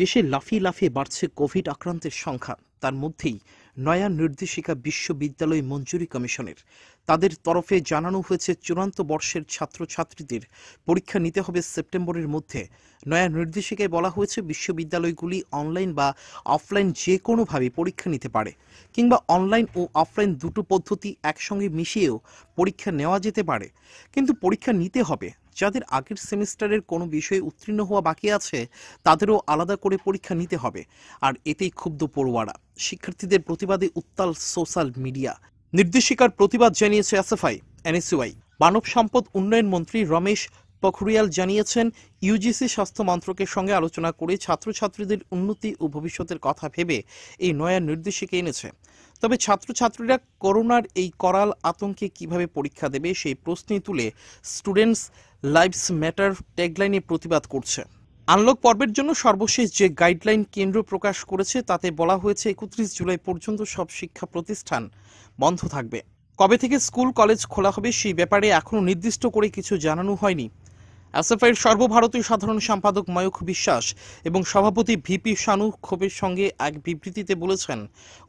দেশে লাফিয়ে লাফিয়ে বাড়ছে কোভিড আক্রান্তের সংখ্যা তার মধ্যেই নয়া নির্দেশিকা বিশ্ববিদ্যালয় মঞ্জুরি কমিশনের তাদের তরফে জানানো হয়েছে চূড়ান্ত বর্ষের ছাত্রছাত্রীদের পরীক্ষা নিতে হবে সেপ্টেম্বরের মধ্যে নয়া নির্দেশিকায় বলা হয়েছে বিশ্ববিদ্যালয়গুলি অনলাইন বা অফলাইন যে কোনোভাবে পরীক্ষা নিতে পারে কিংবা অনলাইন ও অফলাইন দুটো পদ্ধতি একসঙ্গে মিশিয়েও পরীক্ষা নেওয়া যেতে পারে কিন্তু পরীক্ষা নিতে হবে যাদের আগের সেমিস্টারের কোনো বিষয়ে উত্তীর্ণ হওয়া বাকি আছে তাদেরও আলাদা করে পরীক্ষা নিতে হবে আর এতেই ক্ষুব্ধ পড়ুয়ারা শিক্ষার্থীদের প্রতিবাদে উত্তাল সোশ্যাল মিডিয়া নির্দেশিকার প্রতিবাদ জানিয়েছে এসএফআই এনএসইউআই মানব সম্পদ উন্নয়ন মন্ত্রী রমেশ পখরিয়াল জানিয়েছেন ইউজিসি স্বাস্থ্য মন্ত্রকের সঙ্গে আলোচনা করে ছাত্রছাত্রীদের উন্নতি ও ভবিষ্যতের কথা ভেবে এই নয়া নির্দেশিকা এনেছে তবে ছাত্রছাত্রীরা করোনার এই করাল আতঙ্কে কিভাবে পরীক্ষা দেবে সেই প্রশ্নই তুলে স্টুডেন্টস লাইভস ম্যাটার ট্যাগলাইনে প্রতিবাদ করছে আনলক পর্বের জন্য সর্বশেষ যে গাইডলাইন কেন্দ্র প্রকাশ করেছে তাতে বলা হয়েছে একত্রিশ জুলাই পর্যন্ত সব শিক্ষা প্রতিষ্ঠান বন্ধ থাকবে কবে থেকে স্কুল কলেজ খোলা হবে সেই ব্যাপারে এখনও নির্দিষ্ট করে কিছু জানানো হয়নি এসএফআইয়ের সর্বভারতীয় সাধারণ সম্পাদক ময়ূখ বিশ্বাস এবং সভাপতি ভিপি শানু ক্ষোভের সঙ্গে এক বিবৃতিতে বলেছেন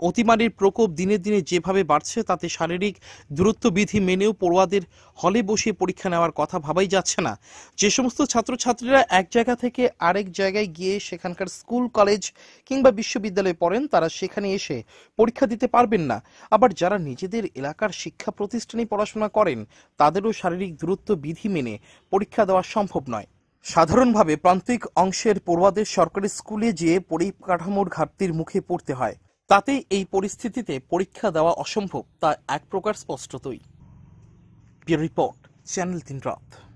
অতিমারির প্রকোপ দিনে দিনে যেভাবে বাড়ছে তাতে শারীরিক দূরত্ব বিধি মেনেও পড়ুয়াদের হলে বসে পরীক্ষা নেওয়ার কথা ভাবাই যাচ্ছে না যে সমস্ত ছাত্রছাত্রীরা এক জায়গা থেকে আরেক জায়গায় গিয়ে সেখানকার স্কুল কলেজ কিংবা বিশ্ববিদ্যালয়ে পড়েন তারা সেখানে এসে পরীক্ষা দিতে পারবেন না আবার যারা নিজেদের এলাকার শিক্ষা প্রতিষ্ঠানে পড়াশোনা করেন তাদেরও শারীরিক দূরত্ব বিধি মেনে পরীক্ষা দেওয়া সম্ভব নয় সাধারণভাবে প্রান্তিক অংশের পড়ুয়াদের সরকারি স্কুলে যেয়ে পরিকাঠামোর ঘাটতির মুখে পড়তে হয় তাতে এই পরিস্থিতিতে পরীক্ষা দেওয়া অসম্ভব তা এক প্রকার স্পষ্টতই রিপোর্ট চ্যানেল তিন রাত